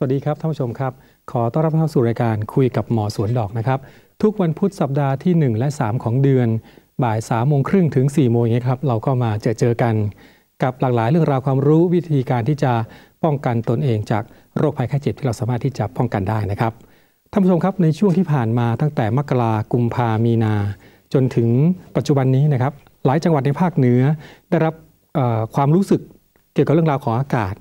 สวัสดีครับ ท่านผู้ชมครับขอต้อนรับเข้าสู่รายการคุยกับหมอสวนดอกนะครับทุกวันพุธสัปดาห์ที่ 1 และ 3 ของเดือน บ่าย3ามโมงครึ่งถึง4ี่โมงนี้ครับ เราก็มาเจอเจอกัน กับหลากหลายเรื่องราวความรู้วิธีการที่จะป้องกันตนเองจากโรคภัยไข้เจ็บที่เราสามารถที่จะป้องกันได้นะครับ ท่านผู้ชมครับ ในช่วงที่ผ่านมาตั้งแต่มกรากุมภามีนาจนถึงปัจจุบันนี้นะครับหลายจังหวัดในภาคเหนือได้รับความรู้สึกเกี่ยวกับเรื่องราวของอากาศ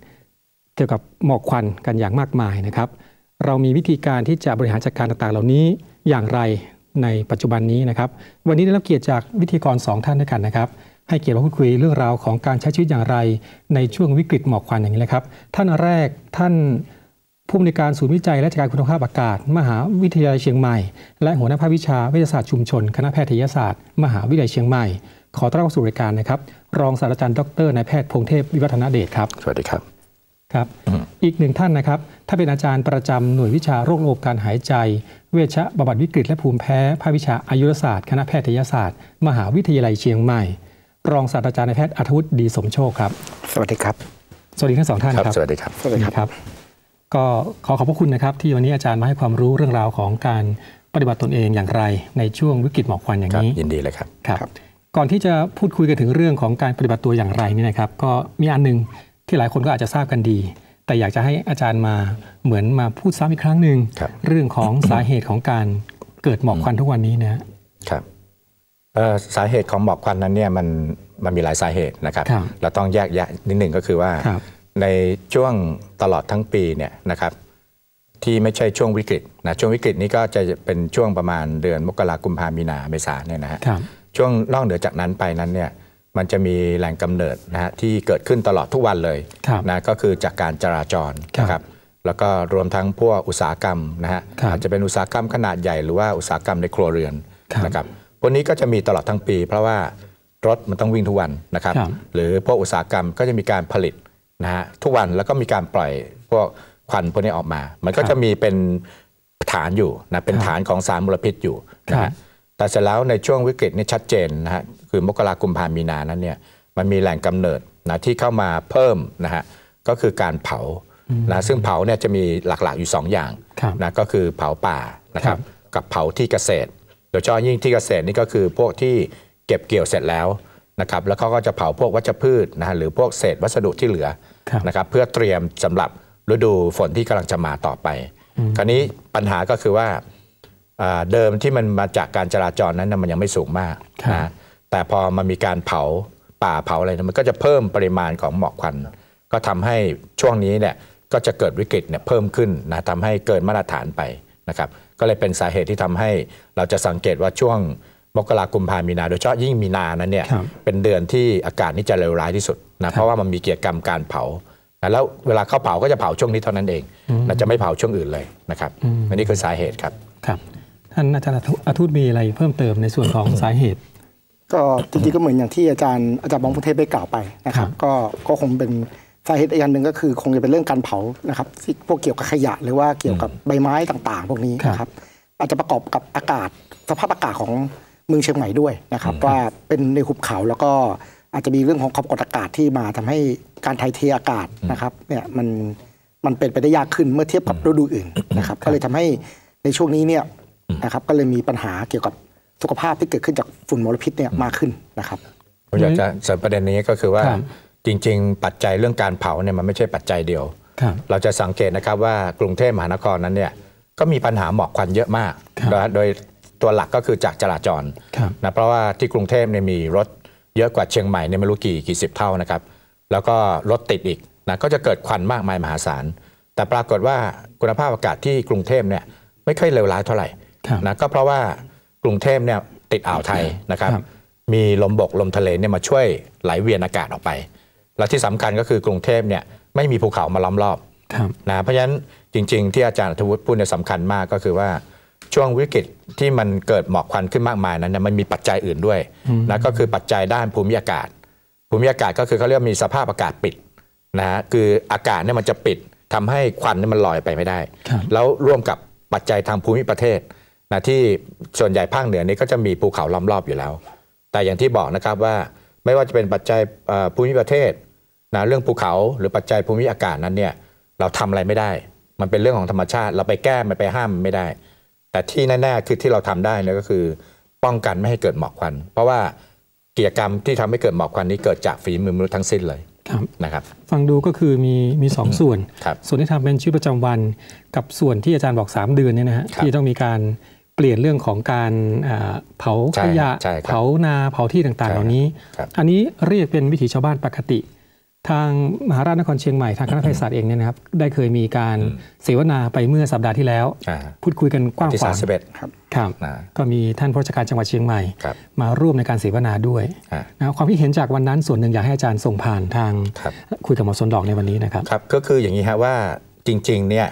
เกี่ยวกับหมอกควันกันอย่างมากมายนะครับ เรามีวิธีการที่จะบริหารจัดการต่างๆเหล่านี้อย่างไรในปัจจุบันนี้นะครับ วันนี้ได้รับเกียรติจากวิธีกร 2 ท่านด้วยกันนะครับ ให้เกียรติมาพูดคุยเรื่องราวของการใช้ชีวิตอย่างไรในช่วงวิกฤตหมอกควันอย่างนี้เลยครับ ท่านแรกท่านผู้อำนวยการศูนย์วิจัยและจัดการคุณภาพอากาศ มหาวิทยาลัยเชียงใหม่ และหัวหน้าภาควิชาวิทยาศาสตร์ชุมชน คณะแพทยศาสตร์ มหาวิทยาลัยเชียงใหม่ ขอต้อนรับสู่รายการนะครับ รองศาสตราจารย์ดรนายแพทย์พงเทพวิวัฒนาเดชครับ สวัสดีครับครับ อีกหนึ่งท่านนะครับ ถ้าเป็นอาจารย์ประจำหน่วยวิชาโรคระบบการหายใจ เวชบำบัดวิกฤตและภูมิแพ้ภาควิชาอายุรศาสตร์ คณะแพทยศาสตร์ มหาวิทยาลัยเชียงใหม่รองศาสตราจารย์แพทย์อาธุฒดีสมโชคครับ สวัสดีครับ สวัสดีทั้งสองท่านครับ สวัสดีครับ สวัสดีครับ ก็ขอขอบพระคุณนะครับ ที่วันนี้อาจารย์มาให้ความรู้เรื่องราวของการปฏิบัติตนเองอย่างไร ในช่วงวิกฤตหมอกควันอย่างนี้ยินดีเลยครับ ครับ ก่อนที่จะพูดคุยกันถึงเรื่องของการปฏิบัติตัวอย่างไรนี่นะครับ ก็มีอันหนึ่งที่หลายคนก็อาจจะทราบกันดี แต่อยากจะให้อาจารย์มาเหมือนมาพูดซ้ำอีกครั้งหนึ่งรเรื่องของสาเหตุของการเกิดหมอกควันทุกวันนี้นะครับสาเหตุของหมอกควันนั้นเนี่ยมันมันมีหลายสาเหตุนะครับ เราต้องแยกแยะนิดหนึ่งก็คือว่า ในช่วงตลอดทั้งปีเนี่ยนะครับ ที่ไม่ใช่ช่วงวิกฤตนะช่วงวิกฤตนี้ก็จะเป็นช่วงประมาณเดือนมกราคมพามีนาเมษาเนี่ยนะฮะช่วงนอกเหนือจากนั้นไปนั้นเนี่ยมันจะมีแหล่งกำเนิดนะฮะที่เกิดขึ้นตลอดทุกวันเลยนะก็คือจากการจราจรนะครับแล้วก็รวมทั้งพวกอุตสาหกรรมนะฮะอาจจะเป็นอุตสาหกรรมขนาดใหญ่หรือว่าอุตสาหกรรมในครัวเรือนนะครับพวกนี้ก็จะมีตลอดทั้งปี เพราะว่ารถมันต้องวิ่งทุกวันนะครับหรือพวกอุตสาหกรรมก็จะมีการผลิตนะฮะทุกวันแล้วก็มีการปล่อยพวกควันพวกนี้ออกมา มันก็จะมีเป็นฐานอยู่นะเป็นฐานของสารมลพิษอยู่นะฮะแต่เสร็จแล้วในช่วงวิกฤตนี่ชัดเจนนะฮะคือมกราคมพามีนานั้นเนี่ยมันมีแหล่งกำเนิดนะที่เข้ามาเพิ่มนะฮะก็คือการเผานะซึ่งเผาเนี่ยจะมีหลักๆอยู่ 2 อย่างนะก็คือเผาป่านะครับ กับเผาที่เกษตรโดยเฉพาะยิ่งที่เกษตรนี่ก็คือพวกที่เก็บเกี่ยวเสร็จแล้วนะครับ แล้วเขาก็จะเผาพวกวัชพืชนะฮะหรือพวกเศษวัสดุที่เหลือนะครับ เพื่อเตรียมสำหรับฤดูฝนที่กำลังจะมาต่อไป คราวนี้ปัญหาก็คือว่า เดิมที่มันมาจากการจราจรนั้นมันยังไม่สูงมากนะแต่พอมันมีการเผาป่าเผาอะไรนะมันก็จะเพิ่มปริมาณของหมอกควัน ก็ทำให้ช่วงนี้เนี่ยก็จะเกิดวิกฤตเนี่ยเพิ่มขึ้นนะทำให้เกินมาตรฐานไปนะครับก็เลยเป็นสาเหตุที่ทำให้เราจะสังเกตว่าช่วงมกราคมพามีนาโดยเฉพาะยิ่งมีนานั้นเนี่ยเป็นเดือนที่อากาศนี่จะเลวร้ายที่สุดนะเพราะว่ามันมีเกียรกรรมการเผา แล้วเวลาเข้าเผาก็จะเผาช่วงนี้เท่านั้นเองเราจะไม่เผาช่วงอื่นเลยนะครับอันนี้คือสาเหตุครับครับท่านอาจารย์อาทูตมีอะไรเพิ่มเติมในส่วนของสาเหตุก็จริงๆก็เหมือนอย่างที่อาจารย์อาจารย์บองพุเทพได้กล่าวไปนะครับก็ก็คงเป็นสาเหตุอีกอย่างหนึ่งก็คือคงจะเป็นเรื่องการเผานะครับพวกเกี่ยวกับขยะหรือว่าเกี่ยวกับใบไม้ต่างๆพวกนี้นะครับอาจจะประกอบกับอากาศสภาพอากาศของเมืองเชียงใหม่ด้วยนะครับ ว่าเป็นในหุบเขาแล้วก็อาจจะมีเรื่องของความกดอากาศที่มาทำให้การไทยเทอากาศนะครับเนี่ยมันมันเป็นไปได้ยากขึ้นเมื่อเทียบกับฤดูอื่นนะครับก็เลยทำให้ในช่วงนี้เนี่ยนะครับก็เลยมีปัญหาเกี่ยวกับสุขภาพ ที่เกิดขึ้นจากฝุ่นมลพิษเนี่ยมากขึ้นนะครับผมอยากจะเสริมประเด็นนี้ก็คือว่าจริง ๆ ปัจจัยเรื่องการเผาเนี่ยมันไม่ใช่ปัจจัยเดียวเราจะสังเกตนะครับว่ากรุงเทพมหานครนั้นเนี่ยก็มีปัญหาหมอกควันเยอะมากโดยตัวหลักก็คือจากจราจรนะเพราะว่าที่กรุงเทพเนี่ยมีรถเยอะกว่าเชียงใหม่เนี่ยไม่รู้กี่กี่สิบเท่านะครับ แล้วก็รถติดอีกนะก็จะเกิดควันมากมายมหาศาลแต่ปรากฏว่าคุณภาพอากาศที่กรุงเทพเนี่ยไม่ค่อยเลวร้ายเท่าไหร่นะก็เพราะว่ากรุงเทพเนี่ย ติดอ่าวไทยนะครับมีลมบก ลมทะเลเนี่ยมาช่วยไหลเวียนอากาศออกไป และที่สำคัญก็คือกรุงเทพเนี่ยไม่มีภูเขามาล้อมรอบนะเพราะฉะนั้นจริงๆ ที่อาจารย์ธวุฒิพูดเนี่ยสำคัญมากก็คือว่าช่วงวิกฤตที่มันเกิดหมอกควันขึ้นมากมายนั้นเนี่ยมันมีปัจจัยอื่นด้วยนะก็คือปัจจัยด้านภูมิอากาศ ภูมิอากาศก็คือเขาเรียกมีสภาพอากาศปิดนะฮะคืออากาศเนี่ยมันจะปิด ทำให้ควันเนี่ยมันลอยไปไม่ได้ แล้วร่วมกับปัจจัยทางภูมิประเทศนะที่ส่วนใหญ่ภาคเหนือนี้ก็จะมีภูเขาล้อมรอบอยู่แล้ว แต่อย่างที่บอกนะครับว่าไม่ว่าจะเป็นปัจจัยภูมิประเทศนะเรื่องภูเขาหรือปัจจัยภูมิอากาศนั้นเนี่ย เราทำอะไรไม่ได้ มันเป็นเรื่องของธรรมชาติเราไปแก้มันไปห้ามไม่ได้ แต่ที่แน่ๆคือที่เราทำได้น่ก็คือ ป้องกันไม่ให้เกิดหมอกควัน เพราะว่ากิจกรรมที่ทำให้เกิดหมอกควันนี้เกิดจากฝีมือมนุษย์ทั้งสิ้นเลยนะครับ ฟังดูก็คือมีมีสองส่วนส่วนที่ทำเป็นชีวิตประจำวันกับส่วนที่อาจารย์บอก3เดือนเนี่ยนะฮะที่ต้องมีการเปลี่ยนเรื่องของการเผาขยะ เผานาเผาที่ต่างๆเหล่านี้ อันนี้เรียกเป็นวิถีชาวบ้านปกติ ทางมหาราชนครเชียงใหม่ ทางคณะศาสร์เองเนี่ยนะครับ ได้เคยมีการเสวนาไปเมื่อสัปดาห์ที่แล้ว พูดคุยกันกว้างขวางครับครับ ก็มีท่านผู้ราชการจังหวัดเชียงใหม่ มาร่วมในการเสวนาด้วยนะความที่เห็นจากวันนั้นส่วนหนึ่งอยากให้อาจารย์ส่งผ่านทางคุยกับหมอสนดอกในวันนี้นะครับครับ ก็คืออย่างนี้ฮะว่าจริงๆเนี่ย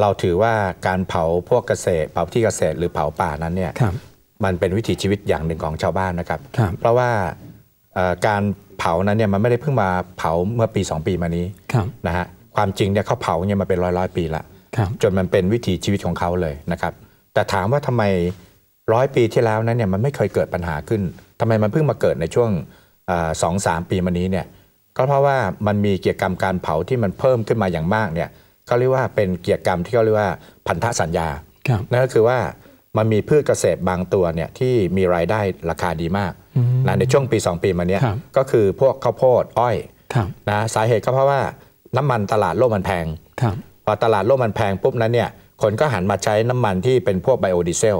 เราถือว่าการเผาพวกเกษตร เผาที่เกษตรหรือเผาป่านั้นเนี่ยมันเป็นวิถีชีวิตอย่างหนึ่งของชาวบ้านนะครับ เพราะว่าการเผานั้นเนี่ยมันไม่ได้เพิ่งมาเผาเมื่อปี2ปีมานี้นะฮะความจริงเนี่ยเขาเผาเนี่ยมาเป็นร้อยร้อยปีละจนมันเป็นวิถีชีวิตของเขาเลยนะครับ แต่ถามว่าทำไมร้อยปีที่แล้วนั้นเนี่ยมันไม่เคยเกิดปัญหาขึ้น ทำไมมันเพิ่งมาเกิดในช่วงสองสามปีมานี้เนี่ยก็เพราะว่ามันมีกิจกรรมการเผาที่มันเพิ่มขึ้นมาอย่างมากเนี่ยเขาเรียกว่าเป็นเกียรกรรมที่เขาเรียกว่าพันธสัญญานั่นก็คือว่ามันมีพืชเกษตรบางตัวเนี่ยที่มีรายได้ราคาดีมากนะในช่วงปี 2 ปีมาเนี้ยก็คือพวกข้าวโพดอ้อยนะสาเหตุก็เพราะว่าน้ำมันตลาดโลกมันแพงพอตลาดโลกมันแพงปุ๊บนั้นเนี่ยคนก็หันมาใช้น้ำมันที่เป็นพวกไบโอดีเซล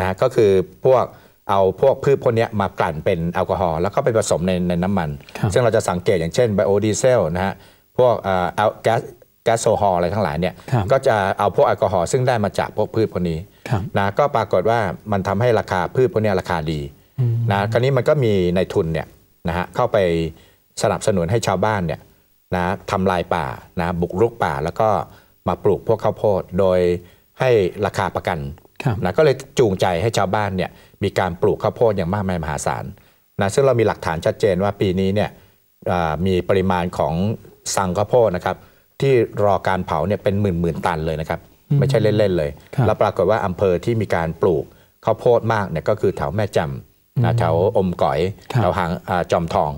นะก็คือพวกเอาพวกพืชพวกนี้มากลั่นเป็นแอลกอฮอล์แล้วก็ไปผสมในในน้ำมัน ซึ่งเราจะสังเกตอย่างเช่นไบโอดีเซลนะฮะพวกแก๊สก๊สโซฮอลอะไรทั้งหลายเนี่ยก็จะเอาพวกแอลกอฮอล์ซึ่งได้มาจากพวกพืชพวกนี้นะก็ปรากฏว่ามันทำให้ราคาพืชพวกนี้ราคาดีนะคราวนี้มันก็มีในทุนเนี่ยนะฮะเข้าไปสนับสนุนให้ชาวบ้านเนี่ยนะทำลายป่านะบุกรุกป่าแล้วก็มาปลูกพวกข้าวโพดโดยให้ราคาประกันนะก็เลยจูงใจให้ชาวบ้านเนี่ยมีการปลูกข้าวโพดอย่างมากมายมหาศาลนะซึ่งเรามีหลักฐานชัดเจนว่าปีนี้เนี่ยมีปริมาณของสั่งข้าวโพดนะครับที่รอการเผาเนี่ยเป็นหมื่นหมื่นตันเลยนะครับ ไม่ใช่เล่น ๆเลย แล้วปรากฏว่าอำเภอที่มีการปลูกข้าวโพดมากเนี่ยก็คือแถวแม่จำนะแถวอมก๋อยแถวหางจอมทอง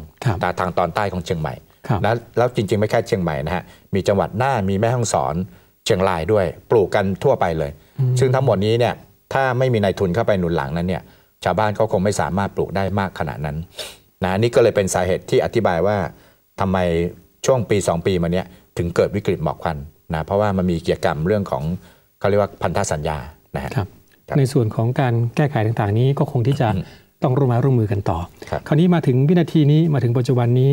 ตาทางตอนใต้ของเชียงใหม่นะแล้วจริงๆไม่แค่เชียงใหม่นะฮะ มีจังหวัดน่านมีแม่ฮ่องสอนเชียงรายด้วยปลูกกันทั่วไปเลย ซึ่งทั้งหมดนี้เนี่ยถ้าไม่มีนายทุนเข้าไปหนุนหลังนั้นเนี่ยชาวบ้านก็คงไม่สามารถปลูกได้มากขนาดนั้นนะนี่ก็เลยเป็นสาเหตุที่อธิบายว่าทำไมช่วงปี 2 ปีมาเนี้ยถึงเกิดวิกฤตหมอกควันนะเพราะว่ามันมีเกียรกรรมเรื่องของเขาเรียกว่าพันธสัญญานะครับในส่วนของการแก้ไขต่างๆนี้ก็คงที่จะต้องร่วมมือร่วมมือกันต่อ คราวนี้มาถึงวินาทีนี้มาถึงปัจจุบันนี้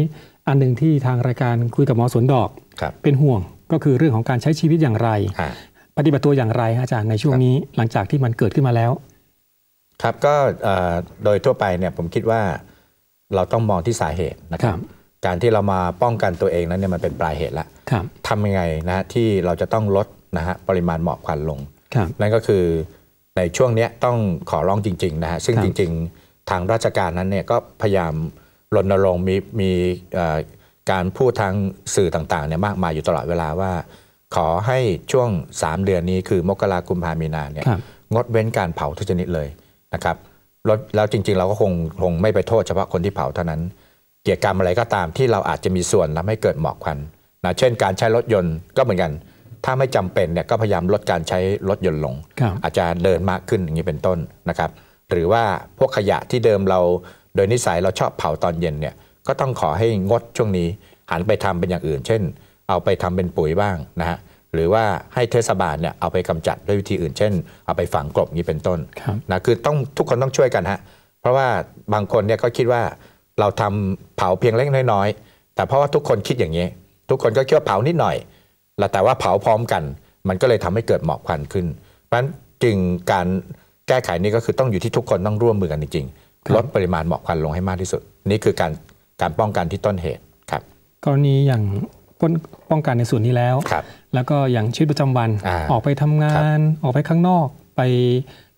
อันหนึ่งที่ทางรายการคุยกับหมอสวนดอก เป็นห่วงก็คือเรื่องของการใช้ชีวิตอย่างไร ปฏิบัติตัวอย่างไรอาจารย์ในช่วงนี้หลังจากที่มันเกิดขึ้นมาแล้ว ครับก็โดยทั่วไปเนี่ยผมคิดว่าเราต้องมองที่สาเหตุนะครับการที่เรามาป้องกันตัวเองนั้นเนี่ยมันเป็นปลายเหตุแล้วทำยังไงนะที่เราจะต้องลดนะฮะปริมาณหมอกควันลง นั่นก็คือในช่วงนี้ต้องขอร้องจริงๆนะฮะซึ่งจริงๆ ทางราชการนั้นเนี่ยก็พยายามรณรงค์มีมีการพูดทางสื่อต่างๆเนี่ยมากมายอยู่ตลอดเวลาว่า ขอให้ช่วง3เดือนนี้คือมกราคุมพามีนาเนี่ยงดเว้นการเผาทุกชนิดเลยนะครับ แล้วจริงๆเราก็คงคงไม่ไปโทษเฉพาะคนที่เผาเท่านั้นกิจกรรมอะไรก็ตามที่เราอาจจะมีส่วนทำให้เกิดหมอกควันนะเช่นการใช้รถยนต์ก็เหมือนกัน ถ้าไม่จำเป็นเนี่ยก็พยายามลดการใช้รถยนต์ลง อาจจะเดินมากขึ้นอย่างนี้เป็นต้นนะครับ หรือว่าพวกขยะที่เดิมเรา โดยนิสัยเราชอบเผาตอนเย็นเนี่ยก็ต้องขอให้งดช่วงนี้หันไปทำเป็นอย่างอื่น เช่นเอาไปทำเป็นปุ๋ยบ้างนะฮะหรือว่าให้เทศบาลเนี่ยเอาไปกำจัดด้วยวิธีอื่นเช่นเอาไปฝังกลบนี้เป็นต้นนะคือต้องทุกคนต้องช่วยกันฮะเพราะว่าบางคนเนี่ยก็คิดว่าเราทำเผาเพียงเล็กน้อยๆแต่เพราะว่าทุกคนคิดอย่างนี้ ทุกคนก็คิดว่าเผานิดหน่อยแต่ว่าเผาพร้อมกัน มันก็เลยทำให้เกิดหมอกควันขึ้นเพราะฉะนั้นจึงการแก้ไขนี้ก็คือต้องอยู่ที่ทุกคนต้องร่วมมือกันจริงๆลดปริมาณหมอกควันลงให้มากที่สุด นี่คือการการป้องกันที่ต้นเหตุครับกรณีอย่างป้องกันในส่วนนี้แล้วแล้วก็อย่างชีวิตประจำวันอออกไปทำงานออกไปข้างนอกไป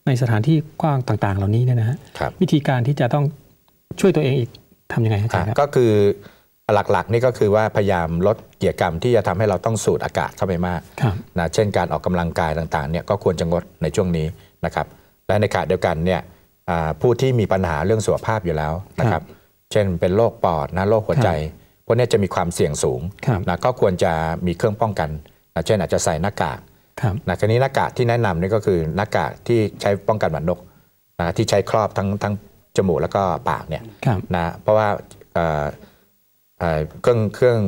ในสถานที่กว้างต่างๆ เหล่านี้เนี่ยนะฮะวิธีการที่จะต้องช่วยตัวเองอีกทำยังไงอาจารย์ก็คือหลักๆนี่ก็คือว่าพยายามลดกิจกรรมที่จะทำให้เราต้องสูดอากาศเข้าไปมากนะเช่นการออกกำลังกายต่างๆเนี่ยก็ควรจะงดในช่วงนี้นะครับและในขณะเดียวกันเนี่ยผู้ที่มีปัญหาเรื่องสุขภาพอยู่แล้วนะครับเช่นเป็นโรคปอดนะโรคหัวใจพวกนี้จะมีความเสี่ยงสูงนะก็ควรจะมีเครื่องป้องกันนะเช่นอาจจะใส่หน้ากากนะครนี้หน้ากากที่แนะนำนี่ก็คือหน้ากากที่ใช้ป้องกันหวัดนกนะที่ใช้ครอบทั้งทั้งจมูกแล้วก็ปากเนี่ยนะเพราะว่าเครื่องเครื่อง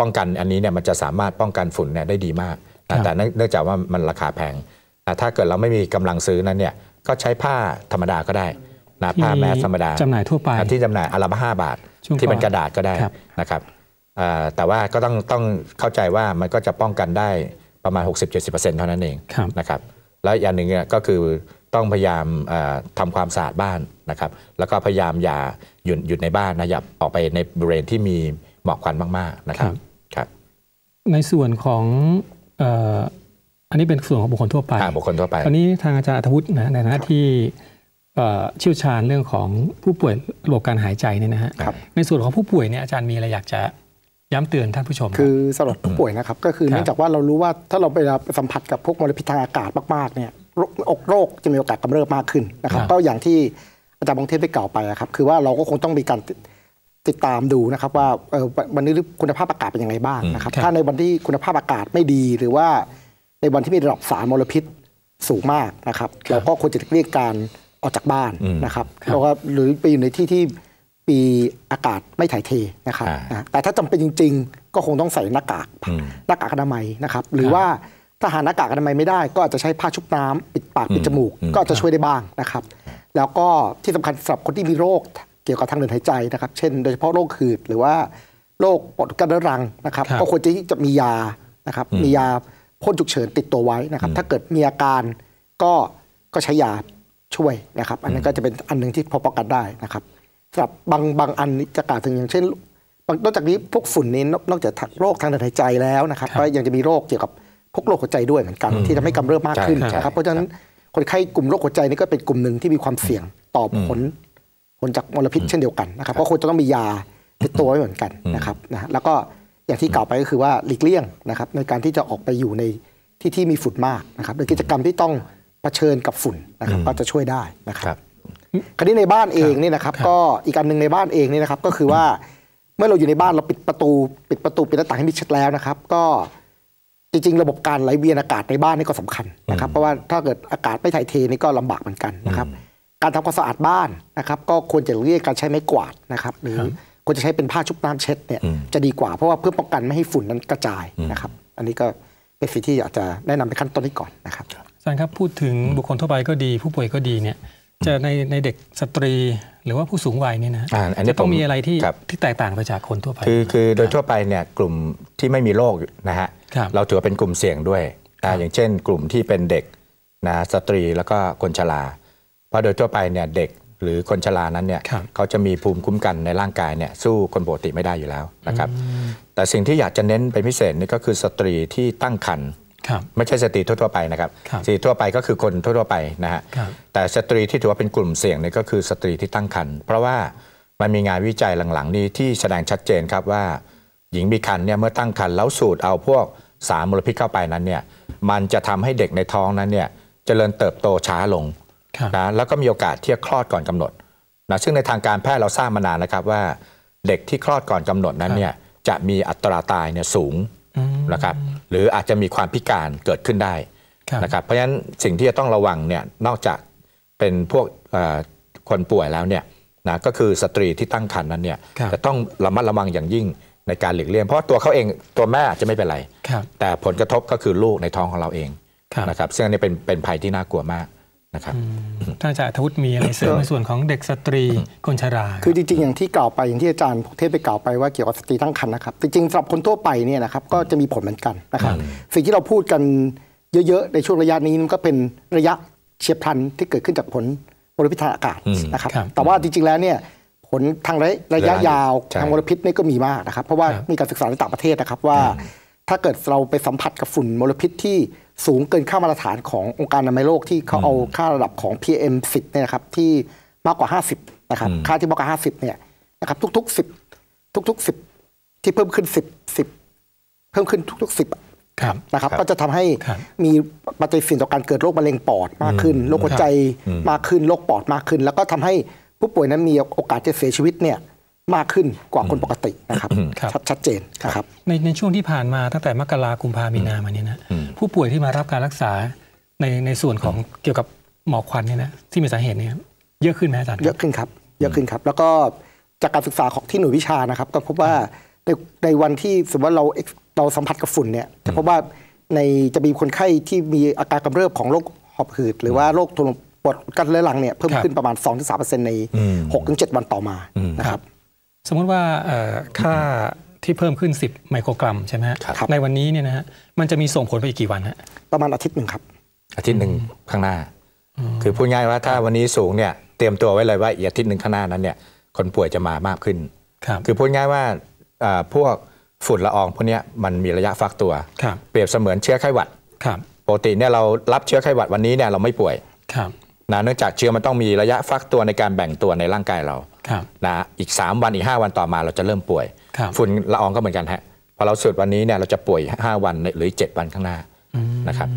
ป้องกันอันนี้เนี่ยมันจะสามารถป้องกันฝุ่นเนี่ยได้ดีมาก แต่เนื่องจากว่ามันราคาแพงถ้าเกิดเราไม่มีกำลังซื้อนั้นเนี่ยก็ใช้ผ้าธรรมดาก็ได้นะผ้าแมสธรรมดาจำหน่ายทั่วไปที่จำหน่ายอัลบั้มห้าบาทที่เป็นกระดาษก็ได้นะครับแต่ว่าก็ต้องต้องเข้าใจว่ามันก็จะป้องกันได้ประมาณ 60-70%เท่านั้นเองนะครับแล้วอย่างหนึ่งก็คือต้องพยายามทำความสะอาดบ้านนะครับแล้วก็พยายามอย่าหยุดหยุดในบ้านนะอย่าออกไปในบริเวณที่มีหมอกควันมาก ๆนะครับครับ ในส่วนของอันนี้เป็นส่วนของบุคคลทั่วไปบุคคลทั่วไปตอนนี้ทางอาจารย์อัธวุฒินะในฐานะที่เชี่ยวชาญเรื่องของผู้ป่วยระบบการหายใจเนี่ยนะฮะในส่วนของผู้ป่วยเนี่ยอาจารย์มีอะไรอยากจะย้ำเตือนท่านผู้ชมคือสำหรับผู้ป่วยนะครับก็คือเนื่องจากว่าเรารู้ว่าถ้าเราไปสัมผัสกับพวกมลพิษทางอากาศมากๆเนี่ยอกโรคจะมีโอกาสกำเริบมากขึ้นนะครับ ก็อย่างที่อาจารย์บงเทพได้กล่าวไปนะครับคือว่าเราก็คงต้องมีการติดตามดูนะครับ ว่าวันนี้คุณภาพอากาศเป็นยังไงบ้างนะครับ ถ้าในวันที่คุณภาพอากาศไม่ดี หรือว่าในวันที่มีระดับสารมลพิษสูงมากนะครับเราก็ควรจะเรียกการออกจากบ้านนะครับราะว่าหรือไปอยู่ในที่ที่ปีอากาศไม่ถ่ายเทนะครับแต่ถ้าจำเป็นจริง ๆ ก็คงต้องใส่หน้ากากหน้ากากอนามัยนะครับ หรือว่าถ้าหาหน้ากากอนามัยไม่ได้ ก็อาจจะใช้ผ้าชุบน้ำปิดปากปิดจมูก ก็จะช่วยได้บ้างนะครับ แล้วก็ที่สำคัญสำหรับคนที่มีโรคเกี่ยวกับทางเดินหายใจนะครับเช่นโดยเฉพาะโรคหืด หรือว่าโรคปอดกันรังนะครับก็ควรจะจะมียานะครับมียาพ่นฉุกเฉินติดตัวไว้นะครับ ถ้าเกิดมีอาการก็ก็ใช้ยาช่วยนะครับ อันนี้ก็จะเป็นอันหนึ่งที่พอประกันได้นะครับสำหรับบางบางอันจะกล่าวถึงอย่างเช่นนอกจากนี้พวกฝุ่นนี้นอกจากโรคทางเดินหายใจแล้วนะครับก็ยังจะมีโรคเกี่ยวกับพวกโรคหัวใจด้วยเหมือนกัน ที่ทำให้กำเริบมากขึ้นนะครับ เพราะฉะนั้นคนไข้กลุ่มโรคหัวใจนี่ก็เป็นกลุ่มหนึ่งที่มีความเสี่ยง ต่อผล ผลจากมลพิษเช่นเดียวกันนะครับก็คนจะต้องมียาติดตัวไว้เหมือนกันนะครับนะแล้วก็อย่างที่กล่าวไปก็คือว่าหลีกเลี่ยงนะครับ ในการที่จะออกไปอยู่ในที่ที่มีฝุ่นมากนะครับหรือกิจกรรมที่ต้องเผชิญกับฝุ่นนะครับก็จะช่วยได้นะครับ คราวนี้ในบ้านเองนี่นะครับ ก็อีกอันหนึ่งในบ้านเองนี่นะครับ ก็คือว่าเมื่อเราอยู่ในบ้านเราปิดประตู ปิดประตูปิดหน้าต่างให้มิดชิดแล้วนะครับ ก็จริงๆระบบการไหลเวียนอากาศในบ้านนี่ก็สำคัญนะครับเพราะว่าถ้าเกิดอากาศไม่ถ่ายเทนี่ก็ลำบากเหมือนกันนะครับการทำความสะอาดบ้านนะครับ ก็ควรจะเรียกการใช้ไม้กวาดนะครับ หรือควรจะใช้เป็นผ้าชุบน้ำเช็ดเนี่ยจะดีกว่า เพราะว่าเพื่อป้องกันไม่ให้ฝุ่นนั้นกระจายนะครับ อันนี้ก็เป็นสิ่งที่อยากจะแนะนำในขั้นต้นนี้ก่อนนะครับสาารครับพูดถึงบุคคลทั่วไปก็ดี ผู้ป่วยก็ดีเนี่ย จะในในเด็กสตรีหรือว่าผู้สูงวัยเนี่ยนะจะต้องมีอะไรที่ ที่แตกต่างไปจากคนทั่วไป คือ คือโดยทั่วไปเนี่ยกลุ่มที่ไม่มีโรคนะฮะเราถือว่าเป็นกลุ่มเสี่ยงด้วยนอย่างเช่น กลุ่มที่เป็นเด็กนะสตรีแล้วก็คนชรา เพราะโดยทั่วไปเนี่ยเด็กหรือคนชรานั้นเนี่ยเขาจะมีภูมิคุ้มกันในร่างกายเนี่ยสู้คนปกติไม่ได้อยู่แล้วนะครับ แต่สิ่งที่อยากจะเน้นเป็นพิเศษนี่ก็คือสตรีที่ตั้งครรภ์ไม่ใช่สตรีทั่วๆไปนะครับ สตรีทั่วไปก็คือคนทั่วๆไปนะฮะแต่สตรีที่ถือว่าเป็นกลุ่มเสี่ยงนี่ก็คือสตรีที่ตั้งครรภ์ เพราะว่ามันมีงานวิจัยหลังๆนี้ที่แสดงชัดเจนครับว่าหญิงมีครรภ์เนี่ยเมื่อตั้งครรภ์แล้วสูดเอาพวกสารมลพิษเข้าไปนั้นเนี่ยมันจะทำให้เด็กในท้องนั้นเนี่ยจเจริญเติบโตช้าลงนะแล้วก็มีโอกาสที่จะคลอดก่อนกำหนดนะซึ่งในทางการแพทย์เราทราบมานานนะครับว่าเด็กที่คลอดก่อนกำหนดนั้นเนี่ยจะมีอัตราตายเนี่ยสูงนะครับหรืออาจจะมีความพิการเกิดขึ้นได้นะครับเพราะฉะนั้นสิ่งที่จะต้องระวังเนี่ยนอกจากเป็นพวกคนป่วยแล้วเนี่ยนะก็คือสตรีที่ตั้งครรภ์นั้นเนี่ยจะต้องระมัดระวังอย่างยิ่งในการหลีกเลี่ยงเพราะตัวเขาเองตัวแม่จะไม่เป็นไรรแต่ผลกระทบก็คือลูกในท้องของเราเองนะครับซึ่งอันนี้เป็นเป็นภัยที่น่ากลัวมากนะครับท่านอาจารย์ทวุฒิมีอะไรเสริมในส่วนของเด็กสตรีคนชรา คือจริง ๆ อย่างที่กล่าวไป อย่างที่อาจารย์เทศไปกล่าวไปว่าเกี่ยวกับสตรีตั้งครรภ์นะครับ จริงๆสำหรับคนทั่วไปเนี่ยนะครับก็จะมีผลเหมือนกันนะครับสิ่งที่เราพูดกันเยอะๆ ในช่วงระยะนี้มันก็เป็นระยะเฉียบพลันที่เกิดขึ้นจากผลริพิธทาอากาศนะครับ แต่ว่าจริงๆ แล้วเนี่ยผลทางระยะยาวทางมลพิษนี่ก็มีมากนะครับ เพราะว่ามีการศึกษาในต่างประเทศนะครับว่า ถ้าเกิดเราไปสัมผัสกับฝุ่นมลพิษที่สูงเกินค่ามาตรฐานขององค์การอนามัยโลกที่เขาเอาค่าระดับของ PM 10เนี่ยนะครับที่มากกว่า50นะครับ ค่าที่มากกว่า50เนี่ยนะครับทุกๆ10ทุกๆ10ที่เพิ่มขึ้น10 10เพิ่มขึ้นทุกๆ10นะครับ ก็จะทำให้มีปัจจัยเสี่ยงต่อการเกิดโรคมะเร็งปอดมากขึ้นโรคหัวใจมากขึ้นโรคปอดมากขึ้น แล้วก็ทำให้ผู้ป่วยนั้นมีโอกาสจะเสียชีวิตเนี่ยมากขึ้นกว่าคนปกตินะครับรบชัดเจนนะครับในในช่วงที่ผ่านมาตั้งแต่มกราคุมพามีนามาเนี่ยนะผู้ป่วยที่มารับการรักษาในในส่วนของเกี่ยวกับหมอกควันเนี่ยนะที่มีสาเหตุเนี่ยเยอะขึ้นไหมอาจารย์เยอะขึ้นครับ เยอะขึ้นครับ แล้วก็จากการศึกษาของที่หน่วยวิชานะครับ ก็พบว่าในในวันที่สมมติว่าเราเราสัมผัสกับฝุ่นเนี่ยจะพบว่าในจะมีคนไข้ที่มีอาการกำเริบของโรคหอบหืดหรือว่าโรคทมวดกันเลือหลังเนี่ยเพิ่มขึ้นประมาณ2-3%ใน6-7วันต่อมานะครับสมมุติว่าค่าที่เพิ่มขึ้น 10 ไมโครกรัม ใช่ไหมครับในวันนี้เนี่ยนะฮะมันจะมีส่งผลไปอีกกี่วันฮะประมาณอาทิตย์หนึ่งครับ อาทิตย์หนึ่งข้างหน้า คือพูดง่ายว่าถ้าวันนี้สูงเนี่ยเตรียมตัวไว้เลยว่าอีกอาทิตย์หนึ่งข้างหน้านั้นเนี่ยคนป่วยจะมามากขึ้นครับคือพูดง่ายว่าพวกฝุ่นละอองพวกนี้มันมีระยะฟักตัวเปรียบเสมือนเชื้อไข้หวัดปกติเนี่ยเรารับเชื้อไข้หวัดวันนี้เนี่ยเราไม่ป่วยนะเนื่องจากเชื้อมันต้องมีระยะฟักตัวในการแบ่งตัวในร่างกายเรานะอีก 3 วันอีก 5 วันต่อมาเราจะเริ่มป่วยฝุ่นละอองก็เหมือนกันฮะพอเราสูดวันนี้เนี่ยเราจะป่วย 5 วันหรือ 7 วันข้างหน้านะครับ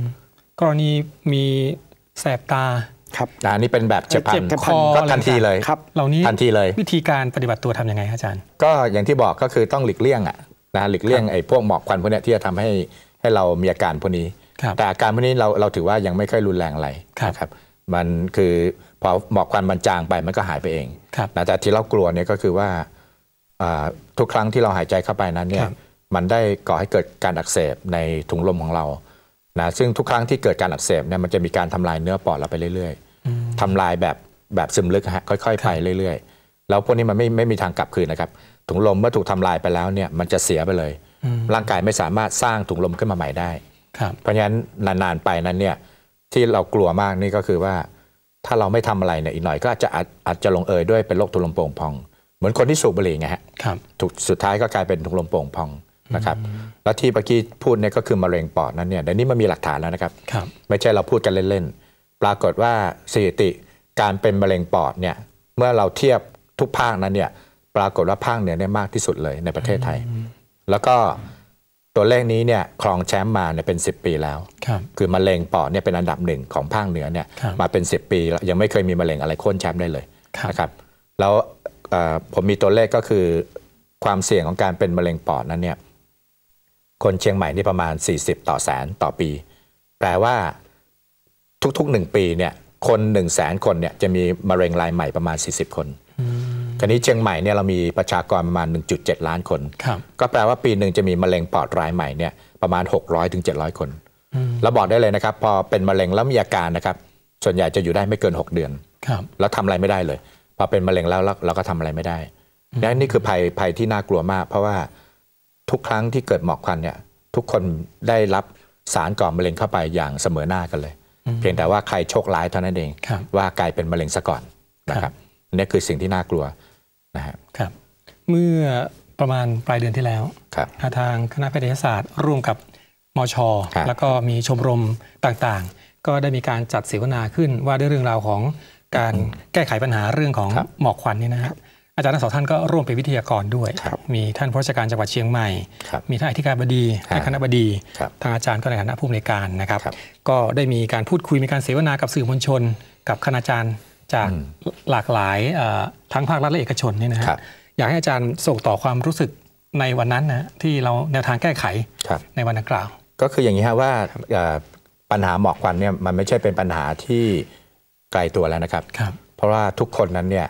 กรณีมีแสบตา ครับอันนี้เป็นแบบเจ็บพานคอก็ทันทีเลย ครับเหล่านี้ทันทีเลย วิธีการปฏิบัติตัวทํำยังไงอาจารย์ ก็อย่างที่บอกก็คือต้องหลีกเลี่ยงอ่ะนะหลีกเลี่ยงไอ้พวกหมอกควันพวกนี้ที่จะทำให้ให้เรามีอาการพวกนี้แต่อาการพวกนี้เราเราถือว่ายังไม่ค่อยรุนแรงอะไรครับมันคือพอหมอกควันมันจางไปมันก็หายไปเองนะแต่ที่เรากลัวเนี่ยก็คือว่า ทุกครั้งที่เราหายใจเข้าไปนั้นเนี่ยมันได้ก่อให้เกิดการอักเสบในถุงลมของเรานะซึ่งทุกครั้งที่เกิดการอักเสบเนี่ยมันจะมีการทำลายเนื้อปอดเราไปเรื่อย ๆ ทำลายแบบแบบซึมลึกฮะค่อยๆไปเรื่อยๆ แล้วพวกนี้มันไม่ไม่มีทางกลับคืนนะครับถุงลมเมื่อถูกทำลายไปแล้วเนี่ยมันจะเสียไปเลย ร่างกายไม่สามารถสร้างถุงลมขึ้นมาใหม่ได้ เพราะฉะนั้นนานๆไปนั้นเนี่ยที่เรากลัวมากนี่ก็คือว่าถ้าเราไม่ทำอะไรเนี่ยอีกหน่อยก็อาจจะอาจจะลงเอยด้วยเป็นโรคทุลมโป่งพอง เหมือนคนที่สูบบุหรี่ไงฮะสุดท้ายก็กลายเป็นทุลมโป่งพองนะครับ แล้วที่เมื่อกี้พูดเนี่ยก็คือมะเร็งปอดนั้นเนี่ยเดี๋ยวนี้มันมีหลักฐานแล้วนะครับ ไม่ใช่เราพูดกันเล่นๆ ปรากฏว่าสถิติการเป็นมะเร็งปอดเนี่ยเมื่อเราเทียบทุกภาคนั้นเนี่ยปรากฏว่าภาคเหนือเนี่ยมากที่สุดเลยในประเทศไทย แล้วก็ตัวเลขนี้เนี่ยครองแชมป์มาเนี่ยเป็น 10 ปีแล้ว คือมะเร็งปอดเนี่ยเป็นอันดับหนึ่งของภาคเหนือเนี่ยมาเป็น 10 ปีแล้วยังไม่เคยมีมะเร็งอะไรโค่นแชมป์ได้เลยนะครับแล้วผมมีตัวเลขก็คือ ความเสี่ยงของการเป็นมะเร็งปอดนั้นเนี่ยคนเชียงใหม่นี่ประมาณ40ต่อแสนต่อปีแปลว่าทุกๆ 1 ปีเนี่ยคน 1 0 0 0 0แสนคนเนี่ยจะมีมะเร็งรายใหม่ประมาณ 40 คนคราวนี้เชียงใหม่เนี่ยเรามีประชากรประมาณ1.7 ล้านคนคก็แปลว่าปีหนึ่งจะมีมะเร็งปอดรายใหม่เนี่ยประมาณ600-700ถึงคนแล้วบอกได้เลยนะครับ พอเป็นมะเร็งแล้วมีอาการนะครับส่วนใหญ่จะอยู่ได้ไม่เกิน 6 เดือนแล้วทำอะไรไม่ได้เลย พอเป็นมะเร็งแล้วเราก็ทำอะไรไม่ได้นี่นนี่คือภัยภัยที่น่ากลัวมาก เพราะว่าทุกครั้งที่เกิดหมอกควันเนี่ยทุกคนได้รับสารก่อมะเร็งเข้าไปอย่างเสมอหน้ากันเลย เพียงแต่ว่าใครโชคร้ายเท่านั้นเองว่ากลายเป็นมะเร็งซะก่อนนะครับนี่คือสิ่งที่น่ากลัวนะครับเมื่อประมาณปลายเดือนที่แล้วทางคณะแพทยศาสตร์ ร่วมกับมช แล้วก็มีชมรมต่างๆ ก็ได้มีการจัดเสวนาขึ้น ว่าด้วยเรื่องราวของการแก้ไขปัญหาเรื่องของหมอกควันนี่นะครับอาจารย์ทั้งสองท่านก็ร่วมเป็นวิทยากรด้วย มีท่านผู้ราชการจังหวัดเชียงใหม่ มีท่านอธิการบดีท่านคณะบดี ทางอาจารย์ก็ในฐานะผู้อำนวยการนะครับก็ได้มีการพูดคุยมีการเสวนากับสื่อมวลชน กับคณาจารย์จากหลากหลายทั้งภาครัฐและเอกชนเนี่ยนะครับอยากให้อาจารย์ส่งต่อความรู้สึกในวันนั้นนะที่เราแนวทางแก้ไขในวันดังกล่าว ก็คืออย่างนี้ฮะว่าปัญหาหมอกควันเนี่ยมันไม่ใช่เป็นปัญหาที่ไกลตัวแล้วนะครับรบเพราะว่าทุกคนนั้นเนี่ย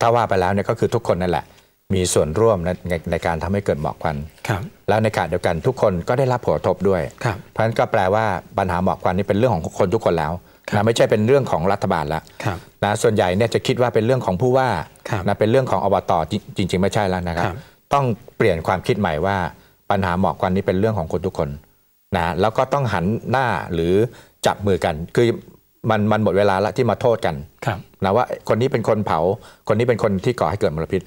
ถ้าว่าไปแล้วเนี่ยก็คือทุกคนนั่นแหละมีส่วนร่วมในในการทำให้เกิดหมอกควันแล้วในขณะเดียวกันทุกคนก็ได้รับผลกระทบด้วยเพราะฉะนั้นก็แปลว่าปัญหาหมอกควันนี่เป็นเรื่องของคนทุกคนแล้วนะไม่ใช่เป็นเรื่องของรัฐบาลแล้วนะส่วนใหญ่เนี่ยจะคิดว่าเป็นเรื่องของผู้ว่านะเป็นเรื่องของอบตจริงๆ ไม่ใช่แล้วนะครับ ต้องเปลี่ยนความคิดใหม่ว่าปัญหาหมอกควันนี้เป็นเรื่องของคนทุกคนนะแล้วก็ต้องหันหน้าหรือจับมือกัน คือมันมันหมดเวลาละที่มาโทษกันนะว่าคนนี้เป็นคนเผา คนนี้เป็นคนที่ก่อให้เกิดมลพิษ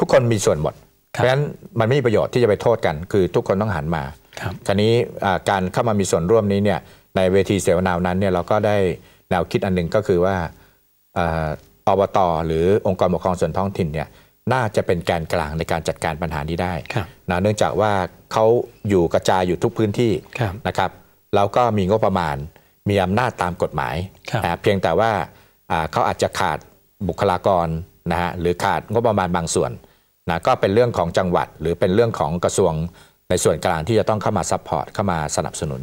ทุกคนมีส่วนหมด เพราะฉะนั้นมันไม่มีประโยชน์ที่จะไปโทษกัน คือทุกคนต้องหันมาครัทีนี้การเข้ามามีส่วนร่วมนี้เนี่ยในเวทีเสวนานั้นเนี่ยเราก็ได้แนวคิดอันหนึ่งก็คือว่าอบตหรือองค์กรปกครองส่วนท้องถิ่นเนี่ยน่าจะเป็นแกนกลางในการจัดการปัญหานี้ได้นะเนื่องจากว่าเขาอยู่กระจายอยู่ทุกพื้นที่นะครับแล้วก็มีงบประมาณมีอำนาจตามกฎหมายนะเพียงแต่ว่าเขาอาจจะขาดบุคลากรนะฮะหรือขาดงบประมาณบางส่วนนะก็เป็นเรื่องของจังหวัดหรือเป็นเรื่องของกระทรวงในส่วนกลางที่จะต้องเข้ามาซัพพอร์ตเข้ามาสนับสนุน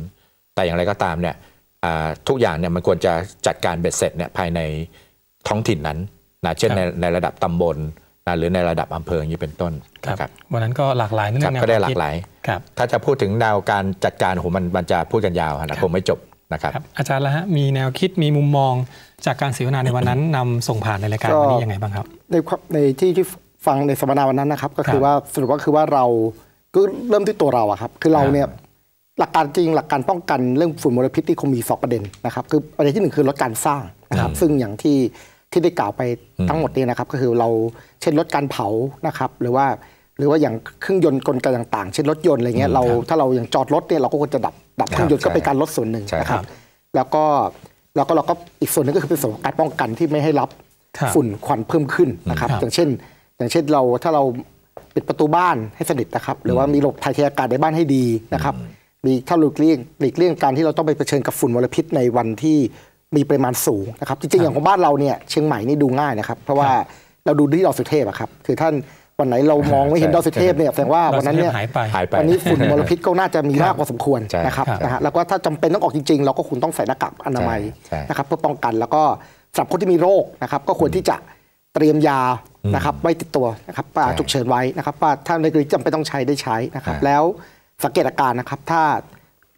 แต่อย่างไรก็ตามเนี่ยทุกอย่างเนี่ยมันควรจะจัดการเบ็ดเสร็จเนี่ยภายในท้องถิ่นนั้นนะเช่นในในระดับตำบลนะหรือในระดับอำเภออย่างนี้เป็นต้นครับวันนั้นก็หลากหลายนั่นเองก็ได้หลากหลายครับถ้าจะพูดถึงแนวการจัดการโหมันมันจะพูดกันยาวนะผมไม่จบนะครับอาจารย์ละฮะมีแนวคิดมีมุมมองจากการเสวนาในวันนั้น นำส่งผ่านในรายการวันนี้ยังไงบ้างครับในในที่ที่ฟังในสัมมนาวันนั้นนะครับ ก็คือว่าสรุปก็คือว่าเราก็เริ่มที่ตัวเราอะครับคือเราเนี่ยหลักการจริงหลักการป้องกันเรื่องฝุ่นมลพิษที่คงมีสองประเด็นนะครับคือประเด็นที่หนึ่งคือลดการสร้างนะครับ ซึ่งอย่างที่ที่ได้กล่าวไปทั้งหมดนี้นะครับ ก็คือเราเช่นลดการเผานะครับ หรือว่าหรือว่าอย่างเครื่องยนต์กลไกต่างๆ เช่นรถยนต์อะไรเงี้ยเราถ้าเราอย่างจอดรถเนี่ยเราก็ควรจะดับดับเครื่องยนต์ก็เป็นการลดส่วนหนึ่งนะครับ แล้วก็แล้วก็เราก็อีกส่วนนึงก็คือเป็นส่วนการป้องกันที่ไม่ให้รับฝุ่นควันเพิ่มขึ้นนะครับ อย่างเช่น อย่างเช่นเราถ้าเราปิดประตูบ้านให้สนิทนะครับ หรือว่ามีระบบถ่ายเทอากาศในบ้านให้ดีนะครับหลีกถ้าหลีกเลี่ยงหลีกเลี่ยงการที่เราต้องไปเผชิญกับฝุ่นมลพิษในวันที่มีปริมาณสูงนะครับจริงๆอย่างของบ้านเราเนี่ยเชียงใหม่นี่ดูง่ายนะครับ เพราะว่าเราดูที่ดาวสุเทพครับ คือท่านวันไหนเรามองไม่เห็นดาวสุเทพเนี่ยแสดงว่าวันนั้นเนี่ยวันนี้ฝุ่นมลพิษก็น่าจะมีมากกว่าสมควรนะครับนะฮะแล้วก็ถ้าจำเป็นต้องออกจริงๆ เราก็คุณต้องใส่หน้ากากอนามัยนะครับเพื่อป้องกันแล้วก็สำหรับคนที่มีโรคนะครับก็ควรที่จะเตรียมยานะครับไว้ติดตัวนะครับป้าจุกเฉินไว้นะครับป้าถ้าในกรณีจำเป็นต้องใช้ได้ใช้นะครับ แล้วสังเกตอาการนะครับถ้า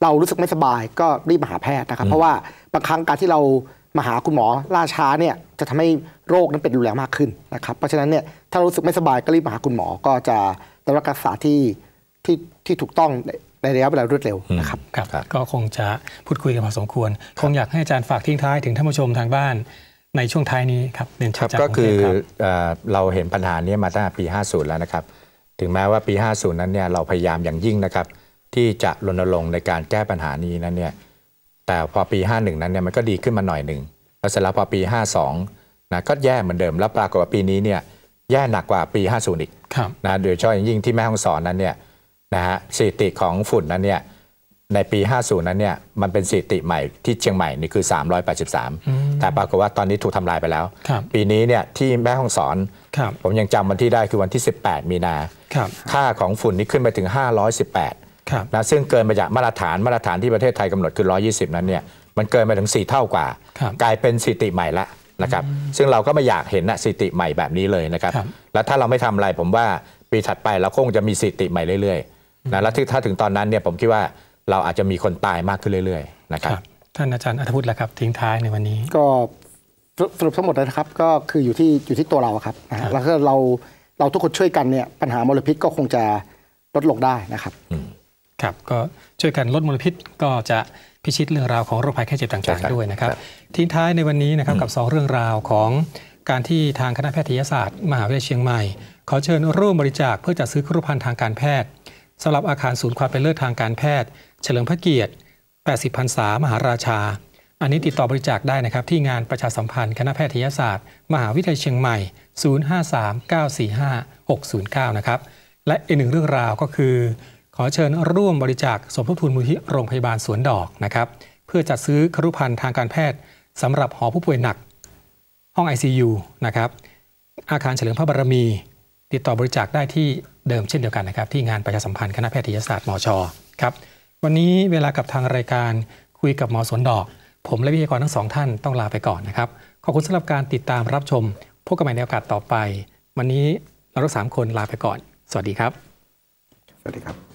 เรารู้สึกไม่สบายก็รีบมาหาแพทย์นะครับ เพราะว่าบางครั้งการที่เรามาหาคุณหมอล่าช้าเนี่ยจะทำให้โรคนั้นเป็นรุนแรงมากขึ้นนะครับ เพราะฉะนั้นเนี่ยถ้ารู้สึกไม่สบายก็รีบมาหาคุณหมอก็จะได้รับการรักษาที่ที่ที่ถูกต้องในระยะเวลารวดเร็วนะครับครับ ก็คงจะพูดคุยกันพอสมควร คงอยากให้อาจารย์ฝากทิ้งท้ายถึงท่านผู้ชมทางบ้านในช่วงท้ายนี้ครับเรียนเชิญจากก็คือเราเห็นปัญหานี้มาตั้งแต่ปี50แล้วนะครับถึงแม้ว่าปี 50 นั้นเนี่ยเราพยายามอย่างยิ่งนะครับ ที่จะรณรงค์ในการแก้ปัญหานี้นั้นเนี่ยแต่พอปี 51 นั้นเนี่ยมันก็ดีขึ้นมาหน่อยหนึ่งแล้วเสร็จแล้วพอปี 52นะก็แย่เหมือนเดิมแล้วปรากฏว่าปีนี้เนี่ยแย่หนักกว่าปี 50 อีกนะโดยเฉพาะอย่างยิ่งที่แม่ห้องสอนนั้นเนี่ยนะฮะสถิติของฝุ่นนั้นเนี่ยในปี 50 นั้นเนี่ยมันเป็นสถิติใหม่ที่เชียงใหม่นี่คือ 383 แต่ปรากฏว่าตอนนี้ถูกทำลายไปแล้วปีนี้เนี่ยที่แม่ห้องสอนผมยังจาวันที่ได้คือวันที่ 18 มีนาค่าของฝุ่นนี่ขึ้นไปถึง 518นะซึ่งเกินไปจากมาตรฐานมาตรฐานที่ประเทศไทยกำหนดคือ120 นั้นเนี่ยมันเกินไปถึง 4 เท่ากว่า กลายเป็นสิติใหม่ละนะครับ ซึ่งเราก็ไม่อยากเห็นนะสิติใหม่แบบนี้เลยนะครับ แล้วถ้าเราไม่ทำอะไรผมว่า ปีถัดไปเราคงจะมีสิติใหม่เรื่อยๆนะแล้วถ้าถึงตอนนั้นเนี่ยผมคิดว่าเราอาจจะมีคนตายมากขึ้นเรื่อยๆนะครับท่านอาจารย์อัธพุทธละครับ ทิ้งท้ายในวันนี้ก็สรุปทั้งหมดเลยนะครับก็คืออยู่ที่อยู่ที่ตัวเราครับรบแล้วก็เราเราทุกคนช่วยกันเนี่ยปัญหามลพิษก็คงจะลดลงได้นะครับครับ ก็ช่วยกันลดมลพิษก็จะพิชิตเรื่องราวของโรคภัยแค่เจ็บต่างๆด้วยนะครับทิ้งท้ายในวันนี้นะครับกับ 2 เรื่องราวของการที่ทางคณะแพทยศาสตร์ มหาวิทยาลัยเชียงใหม่ขอเชิญร่วมบริจาค เพื่อจัดซื้อครุภัณฑ์ทางการแพทย์สำหรับอาคารศูนย์ความเป็นเลิศทางการแพทย์ เฉลิมพระเกียรติ80พรรษามหาราชาอันนี้ติดต่อบริจาคได้นะครับที่งานประชาสัมพันธ์ คณะแพทยศาสตร์ มหาวิทยาลัยเชียงใหม่ 053-945-609 นะครับ และอีกหนึ่งเรื่องราวก็คือ ขอเชิญร่วมบริจาคสมทบทุนมูลที่โรงพยาบาลสวนดอกนะครับเพื่อจัดซื้อครุภัณฑ์ทางการแพทย์สำหรับหอผู้ป่วยหนักห้อง ICU นะครับอาคารเฉลิมพระบารมี ติดต่อบริจาคได้ที่เดิมเช่นเดียวกันนะครับที่งานประชาสัมพันธ์คณะแพทยศาสตร์มอชครับวันนี้เวลากับทางรายการคุยกับหมอสวนดอกผมและวิทยากรทั้งสองท่านต้องลาไปก่อนนะครับ ขอบคุณสำหรับการติดตามรับชมพบกันใหม่ในโอกาสต่อไป วันนี้เราทั้งสามคนลาไปก่อน สวัสดีครับ สวัสดีครับ